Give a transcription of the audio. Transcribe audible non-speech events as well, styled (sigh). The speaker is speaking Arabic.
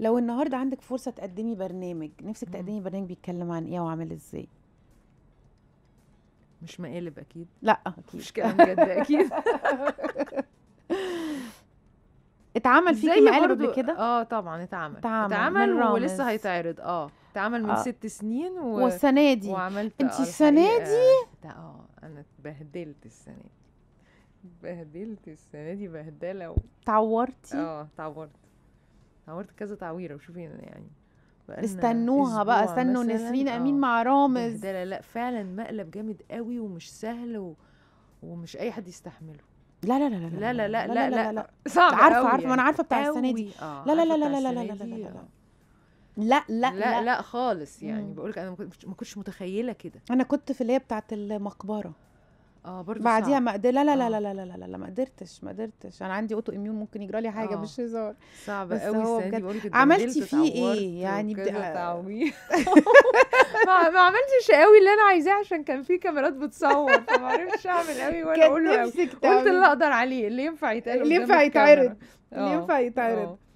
لو النهارده عندك فرصه تقدمي برنامج نفسك تقدمي برنامج بيتكلم عن ايه وعامل ازاي مش مقالب اكيد لا (laughs) اكيد مش كلام جد اكيد (laughs) اتعمل فيكي مقالب قبل كده اه طبعا اتعمل اتعمل, اتعمل ولسه هيتعرض اه اتعمل من آه. ست سنين و... والسنه دي وعملت آه، انت السنه دي اه انا اتبهدلت السنه دي اتبهدلت السنه دي بهدله و... تعورتي اه تعورت عملت كذا تعويره وشوفي يعني استنوها بقى استنوا نسرين امين مع رامز ده لا لا فعلا مقلب جامد قوي ومش سهل و... ومش اي حد يستحمله لا لا لا لا لا لا لا لا لا لا صعب عارفه عارفه ما انا عارفه بتاع السنه دي لا لا لا لا لا لا لا لا لا لا لا لا خالص يعني بقول لك انا ما كنتش متخيله كده انا كنت في اللي هي بتاعه المقبره اه برضه بعديها ما قدر لا لا لا, آه. لا لا لا لا لا ما قدرتش ما قدرتش انا عندي اوتو اميون ممكن يجرى لي حاجه مش آه. هزار صعب قوي هو بجد عملتي فيه ايه يعني بدا (laughs) ما, ما عملتش قوي اللي انا عايزاه عشان كان في كاميرات بتصور فما عرفتش اعمل قوي ولا اقول له قلت اللي اقدر عليه اللي ينفع يتقال اللي ينفع يتعرض اللي ينفع آه. يتعرض